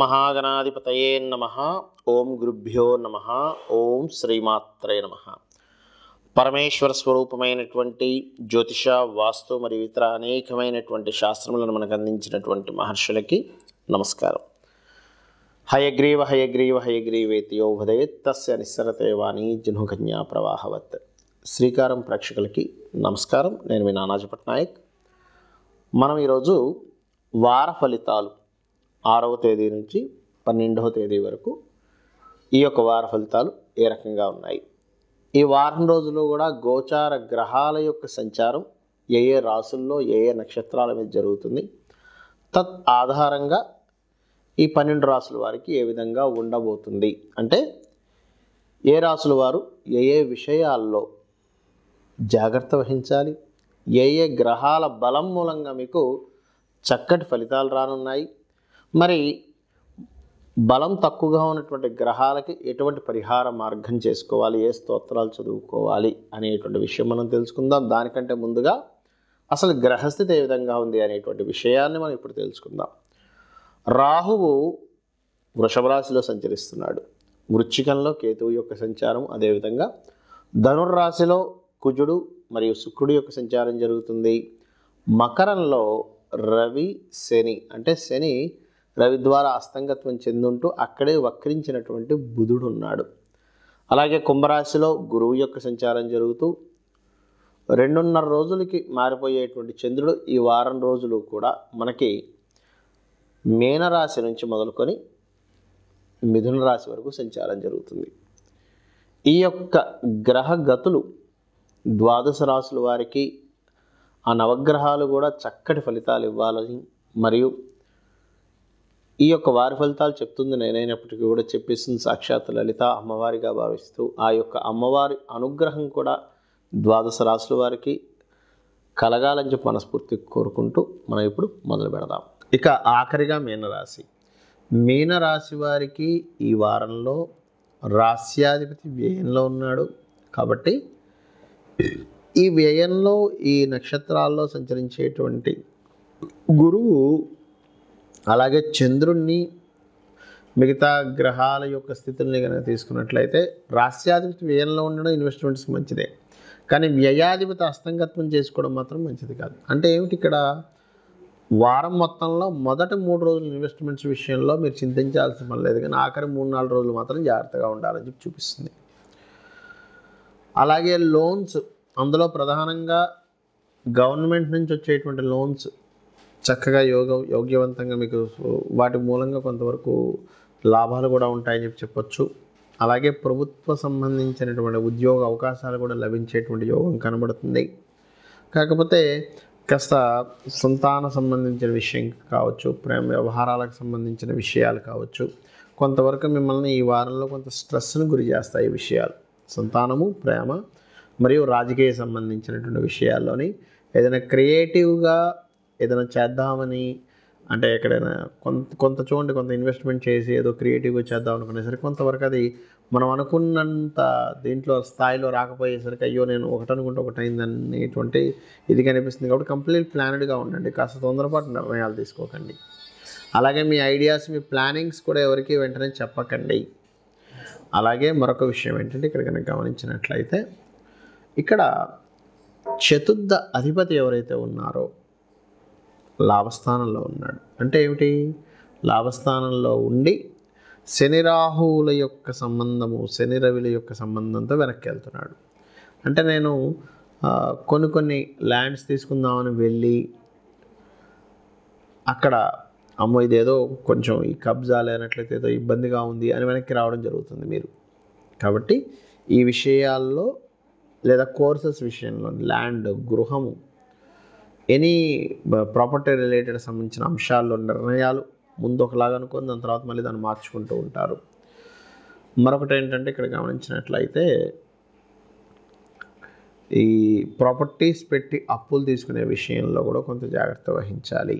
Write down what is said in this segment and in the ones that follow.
మహాగణాధిపతయే నమ ఓం గురుభ్యో నమ ఓం శ్రీమాత్రే నమ పరమేశ్వర స్వరూపమైనటువంటి జ్యోతిష వాస్తు మరియు ఇతర అనేకమైనటువంటి శాస్త్రములను మనకు అందించినటువంటి మహర్షులకి నమస్కారం హయగ్రీవ హయగ్రీవ హయగ్రీవేతియో ఉదయత్ తస్య నిస్సరతేవాణి జనుకన్యా ప్రవాహవత్ శ్రీకారం ప్రేక్షకులకి నమస్కారం నేను మీ నానాజ పట్నాయక్ మనం ఈరోజు వార ఫలితాలు ఆరవ తేదీ నుంచి పన్నెండవ తేదీ వరకు ఈ యొక్క వార ఫలితాలు ఏ రకంగా ఉన్నాయి ఈ వారం రోజులు కూడా గోచార గ్రహాల యొక్క సంచారం ఏ ఏ రాసుల్లో ఏ ఏ నక్షత్రాల మీద జరుగుతుంది తత్ ఆధారంగా ఈ పన్నెండు రాసుల వారికి ఏ విధంగా ఉండబోతుంది అంటే ఏ రాసుల వారు ఏ ఏ విషయాల్లో జాగ్రత్త వహించాలి ఏ ఏ గ్రహాల బలం మూలంగా మీకు చక్కటి ఫలితాలు రానున్నాయి మరి బలం తక్కువగా ఉన్నటువంటి గ్రహాలకి ఎటువంటి పరిహార మార్గం చేసుకోవాలి ఏ స్తోత్రాలు చదువుకోవాలి అనేటువంటి విషయం మనం తెలుసుకుందాం దానికంటే ముందుగా అసలు గ్రహస్థితి ఏ విధంగా ఉంది అనేటువంటి విషయాన్ని మనం ఇప్పుడు తెలుసుకుందాం రాహువు వృషభ రాశిలో సంచరిస్తున్నాడు వృచ్చికంలో కేతువు యొక్క సంచారం అదేవిధంగా ధనుర్రాశిలో కుజుడు మరియు శుక్రుడు యొక్క సంచారం జరుగుతుంది మకరంలో రవి శని అంటే శని రవి ద్వారా అస్తంగత్వం చెందుంటూ అక్కడే వక్రించినటువంటి బుధుడు ఉన్నాడు అలాగే కుంభరాశిలో గురువు యొక్క సంచారం జరుగుతూ రెండున్నర రోజులకి మారిపోయేటువంటి చంద్రుడు ఈ వారం రోజులు కూడా మనకి మీనరాశి నుంచి మొదలుకొని మిథున రాశి వరకు సంచారం జరుగుతుంది ఈ యొక్క గ్రహ గతులు ద్వాదశ రాశుల వారికి ఆ నవగ్రహాలు కూడా చక్కటి ఫలితాలు ఇవ్వాలని మరియు ఈ యొక్క వారి ఫలితాలు చెప్తుంది నేనైనప్పటికీ కూడా చెప్పేస్తుంది సాక్షాత్ లలిత అమ్మవారిగా భావిస్తూ ఆ యొక్క అమ్మవారి అనుగ్రహం కూడా ద్వాదశ రాసుల వారికి కలగాలని చెప్పి మనస్ఫూర్తి కోరుకుంటూ మనం ఇప్పుడు మొదలు పెడదాం ఇక ఆఖరిగా మీనరాశి మీనరాశి వారికి ఈ వారంలో రాస్యాధిపతి వ్యయంలో ఉన్నాడు కాబట్టి ఈ వ్యయంలో ఈ నక్షత్రాల్లో సంచరించేటువంటి గురువు అలాగే చంద్రుణ్ణి మిగతా గ్రహాల యొక్క స్థితుల్ని కనుక తీసుకున్నట్లయితే రాస్యాధిపతి వ్యయంలో ఉండడం ఇన్వెస్ట్మెంట్స్కి మంచిదే కానీ వ్యయాధిపతి అస్తంగత్వం చేసుకోవడం మాత్రం మంచిది కాదు అంటే ఏమిటి ఇక్కడ వారం మొత్తంలో మొదటి మూడు రోజులు ఇన్వెస్ట్మెంట్స్ విషయంలో మీరు చింతించాల్సిన పని లేదు కానీ ఆఖరి మూడు నాలుగు రోజులు మాత్రం జాగ్రత్తగా ఉండాలని చెప్పి చూపిస్తుంది అలాగే లోన్స్ అందులో ప్రధానంగా గవర్నమెంట్ నుంచి వచ్చేటువంటి లోన్స్ చక్కగా యోగ యోగ్యవంతంగా మీకు వాటి మూలంగా కొంతవరకు లాభాలు కూడా ఉంటాయని చెప్పి చెప్పొచ్చు అలాగే ప్రభుత్వ సంబంధించినటువంటి ఉద్యోగ అవకాశాలు కూడా లభించేటువంటి యోగం కనబడుతుంది కాకపోతే కాస్త సంతాన సంబంధించిన విషయం కావచ్చు ప్రేమ వ్యవహారాలకు సంబంధించిన విషయాలు కావచ్చు కొంతవరకు మిమ్మల్ని ఈ వారంలో కొంత స్ట్రెస్ను గురి చేస్తాయి విషయాలు సంతానము ప్రేమ మరియు రాజకీయ సంబంధించినటువంటి విషయాల్లోని ఏదైనా క్రియేటివ్గా ఏదైనా చేద్దామని అంటే ఎక్కడైనా కొంత కొంత చూడండి కొంత ఇన్వెస్ట్మెంట్ చేసి ఏదో క్రియేటివ్గా చేద్దాం అనుకునేసరికి కొంతవరకు అది మనం అనుకున్నంత దీంట్లో స్థాయిలో రాకపోయేసరికి అయ్యో నేను ఒకటి అనుకుంటే ఒకటి అయిందనేటువంటి ఇది కనిపిస్తుంది కాబట్టి కంప్లీట్ ప్లానెడ్గా ఉండండి కాస్త తొందరపాటు నిర్ణయాలు తీసుకోకండి అలాగే మీ ఐడియాస్ మీ ప్లానింగ్స్ కూడా ఎవరికి వెంటనే చెప్పకండి అలాగే మరొక విషయం ఏంటంటే ఇక్కడ కనుక గమనించినట్లయితే ఇక్కడ చతుర్థ అధిపతి ఎవరైతే ఉన్నారో లాభస్థానంలో ఉన్నాడు అంటే ఏమిటి లాభస్థానంలో ఉండి శనిరాహువుల యొక్క సంబంధము శని రవిల యొక్క సంబంధంతో వెనక్కి వెళ్తున్నాడు అంటే నేను కొన్ని కొన్ని ల్యాండ్స్ తీసుకుందామని వెళ్ళి అక్కడ అమ్మో ఇదేదో కొంచెం ఈ కబ్జా లేనట్లయితే ఏదో ఇబ్బందిగా ఉంది అని వెనక్కి రావడం జరుగుతుంది మీరు కాబట్టి ఈ విషయాల్లో లేదా కోర్సెస్ విషయంలో ల్యాండ్ గృహము ఎనీ ప్రాపర్టీ రిలేటెడ్ సంబంధించిన అంశాల్లో నిర్ణయాలు ముందు ఒకలాగా అనుకుని దాని తర్వాత మళ్ళీ దాన్ని మార్చుకుంటూ ఉంటారు మరొకటి ఏంటంటే ఇక్కడ గమనించినట్లయితే ఈ ప్రాపర్టీస్ పెట్టి అప్పులు తీసుకునే విషయంలో కూడా కొంత జాగ్రత్త వహించాలి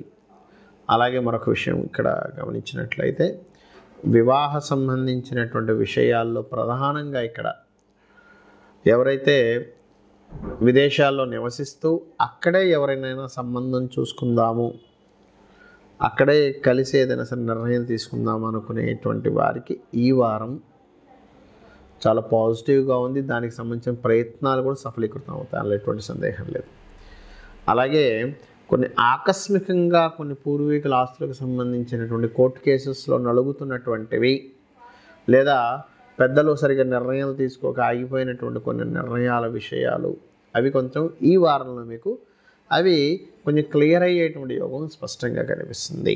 అలాగే మరొక విషయం ఇక్కడ గమనించినట్లయితే వివాహ సంబంధించినటువంటి విషయాల్లో ప్రధానంగా ఇక్కడ ఎవరైతే విదేశాల్లో నివసిస్తూ అక్కడే ఎవరినైనా సంబంధం చూసుకుందాము అక్కడే కలిసి ఏదైనా సరే నిర్ణయం తీసుకుందాం అనుకునేటువంటి వారికి ఈ వారం చాలా పాజిటివ్గా ఉంది దానికి సంబంధించిన ప్రయత్నాలు కూడా సఫలీకృతం అవుతాయి అందులో ఎటువంటి సందేహం లేదు అలాగే కొన్ని ఆకస్మికంగా కొన్ని పూర్వీకుల ఆస్తులకు సంబంధించినటువంటి కోర్టు కేసెస్లో నలుగుతున్నటువంటివి లేదా పెద్దలు సరిగా నిర్ణయాలు తీసుకోక ఆగిపోయినటువంటి కొన్ని నిర్ణయాల విషయాలు అవి కొంచెం ఈ వారంలో మీకు అవి కొంచెం క్లియర్ అయ్యేటువంటి యోగం స్పష్టంగా కనిపిస్తుంది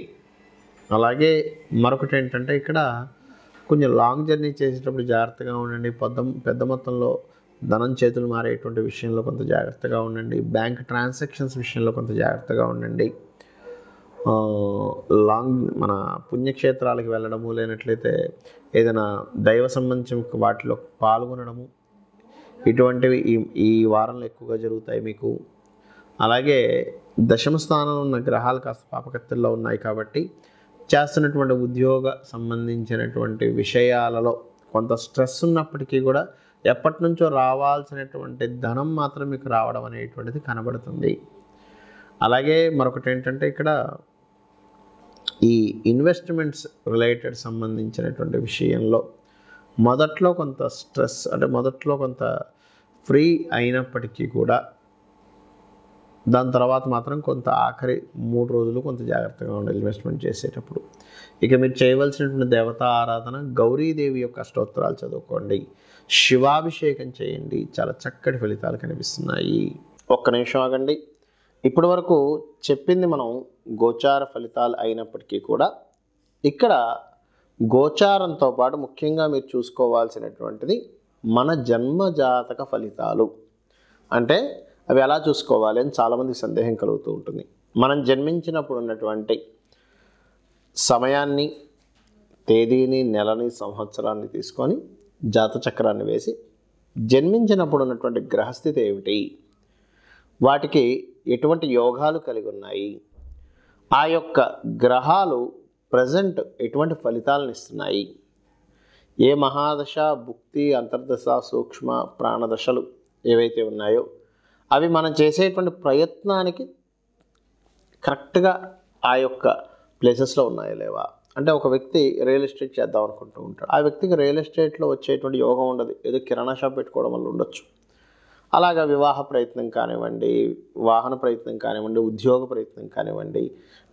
అలాగే మరొకటి ఏంటంటే ఇక్కడ కొంచెం లాంగ్ జర్నీ చేసేటప్పుడు జాగ్రత్తగా ఉండండి పెద్ద పెద్ద మొత్తంలో ధనం చేతులు మారేటువంటి విషయంలో కొంత జాగ్రత్తగా ఉండండి బ్యాంక్ ట్రాన్సాక్షన్స్ విషయంలో కొంత జాగ్రత్తగా ఉండండి లాంగ్ మన పుణ్యక్షేత్రాలకు వెళ్ళడము లేనట్లయితే ఏదైనా దైవ సంబంధించిన వాటిలో పాల్గొనడము ఇటువంటివి ఈ ఈ వారంలో ఎక్కువగా జరుగుతాయి మీకు అలాగే దశమ స్థానంలో ఉన్న గ్రహాలు కాస్త పాపకత్తుల్లో ఉన్నాయి కాబట్టి చేస్తున్నటువంటి ఉద్యోగ సంబంధించినటువంటి విషయాలలో కొంత స్ట్రెస్ ఉన్నప్పటికీ కూడా ఎప్పటి నుంచో రావాల్సినటువంటి ధనం మాత్రం మీకు రావడం అనేటువంటిది కనబడుతుంది అలాగే మరొకటి ఏంటంటే ఇక్కడ ఈ ఇన్వెస్ట్మెంట్స్ రిలేటెడ్ సంబంధించినటువంటి విషయంలో మొదట్లో కొంత స్ట్రెస్ అంటే మొదట్లో కొంత ఫ్రీ అయినప్పటికీ కూడా దాని తర్వాత మాత్రం కొంత ఆఖరి మూడు రోజులు కొంత జాగ్రత్తగా ఉండాలి ఇన్వెస్ట్మెంట్ చేసేటప్పుడు ఇక మీరు చేయవలసినటువంటి దేవతా ఆరాధన గౌరీదేవి యొక్క స్తోత్రాలు చదువుకోండి శివాభిషేకం చేయండి చాలా చక్కటి ఫలితాలు కనిపిస్తున్నాయి ఒక్క నిమిషం ఆగండి ఇప్పటి వరకు చెప్పింది మనం గోచార ఫలితాలు అయినప్పటికీ కూడా ఇక్కడ గోచారంతో పాటు ముఖ్యంగా మీరు చూసుకోవాల్సినటువంటిది మన జన్మజాతక ఫలితాలు అంటే అవి ఎలా చూసుకోవాలి అని చాలామంది సందేహం కలుగుతూ ఉంటుంది మనం జన్మించినప్పుడు ఉన్నటువంటి సమయాన్ని తేదీని నెలని సంవత్సరాన్ని తీసుకొని జాత చక్రాన్ని వేసి జన్మించినప్పుడు ఉన్నటువంటి గ్రహస్థితి ఏమిటి వాటికి ఎటువంటి యోగాలు కలిగి ఉన్నాయి ఆ యొక్క గ్రహాలు ప్రజెంట్ ఎటువంటి ఫలితాలను ఇస్తున్నాయి ఏ మహాదశ భుక్తి అంతర్దశ సూక్ష్మ ప్రాణదశలు ఏవైతే ఉన్నాయో అవి మనం చేసేటువంటి ప్రయత్నానికి కరెక్ట్గా ఆ యొక్క ప్లేసెస్లో ఉన్నాయో లేవా అంటే ఒక వ్యక్తి రియల్ ఎస్టేట్ చేద్దాం అనుకుంటూ ఉంటాడు ఆ వ్యక్తికి రియల్ ఎస్టేట్లో వచ్చేటువంటి యోగం ఉండదు ఏదో కిరాణా షాప్ పెట్టుకోవడం వల్ల ఉండొచ్చు అలాగా వివాహ ప్రయత్నం కానివ్వండి వాహన ప్రయత్నం కానివ్వండి ఉద్యోగ ప్రయత్నం కానివ్వండి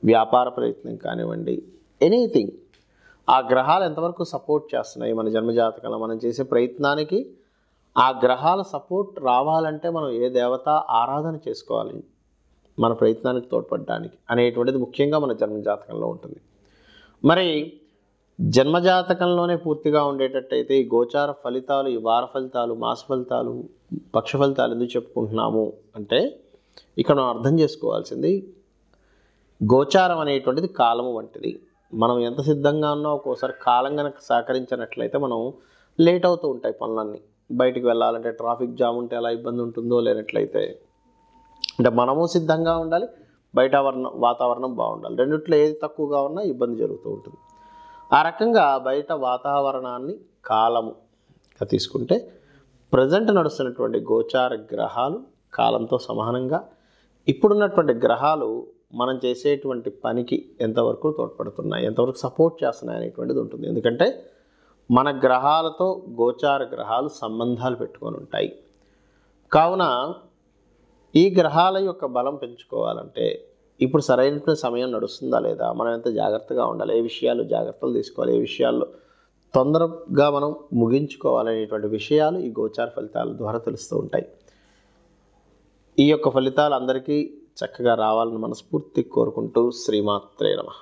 వ్యాపార ప్రయత్నం కానివ్వండి ఎనీథింగ్ ఆ గ్రహాలు ఎంతవరకు సపోర్ట్ చేస్తున్నాయి మన జన్మజాతకంలో మనం చేసే ప్రయత్నానికి ఆ గ్రహాల సపోర్ట్ రావాలంటే మనం ఏ దేవత ఆరాధన చేసుకోవాలి మన ప్రయత్నానికి తోడ్పడడానికి అనేటువంటిది ముఖ్యంగా మన జన్మజాతకంలో ఉంటుంది మరి జన్మజాతకంలోనే పూర్తిగా ఉండేటట్టయితే ఈ గోచార ఫలితాలు ఈ వార ఫలితాలు మాస ఫలితాలు పక్ష ఫలితాలు ఎందుకు చెప్పుకుంటున్నాము అంటే ఇక్కడ మనం అర్థం చేసుకోవాల్సింది గోచారం అనేటువంటిది కాలము వంటిది మనం ఎంత సిద్ధంగా ఉన్నా ఒక్కోసారి కాలం కనుక సహకరించినట్లయితే మనం లేట్ అవుతూ ఉంటాయి పనులన్నీ బయటికి వెళ్ళాలంటే ట్రాఫిక్ జామ్ ఉంటే ఎలా ఇబ్బంది ఉంటుందో లేనట్లయితే అంటే మనము సిద్ధంగా ఉండాలి బయట వాతావరణం బాగుండాలి రెండిట్లో ఏది తక్కువగా ఉన్నా ఇబ్బంది జరుగుతూ ఉంటుంది ఆ రకంగా బయట వాతావరణాన్ని కాలము తీసుకుంటే ప్రజెంట్ నడుస్తున్నటువంటి గోచార గ్రహాలు కాలంతో సమానంగా ఇప్పుడున్నటువంటి గ్రహాలు మనం చేసేటువంటి పనికి ఎంతవరకు తోడ్పడుతున్నాయి ఎంతవరకు సపోర్ట్ చేస్తున్నాయి అనేటువంటిది ఉంటుంది ఎందుకంటే మన గ్రహాలతో గోచార గ్రహాలు సంబంధాలు పెట్టుకొని ఉంటాయి కావున ఈ గ్రహాల యొక్క బలం పెంచుకోవాలంటే ఇప్పుడు సరైనటువంటి సమయం నడుస్తుందా లేదా మనం ఎంత జాగ్రత్తగా ఉండాలి ఏ విషయాలు జాగ్రత్తలు తీసుకోవాలి ఏ విషయాల్లో తొందరగా మనం ముగించుకోవాలనేటువంటి విషయాలు ఈ గోచార ఫలితాల ద్వారా తెలుస్తూ ఉంటాయి ఈ యొక్క ఫలితాలు అందరికీ చక్కగా రావాలని మనస్ఫూర్తి కోరుకుంటూ శ్రీమాత్రే నమ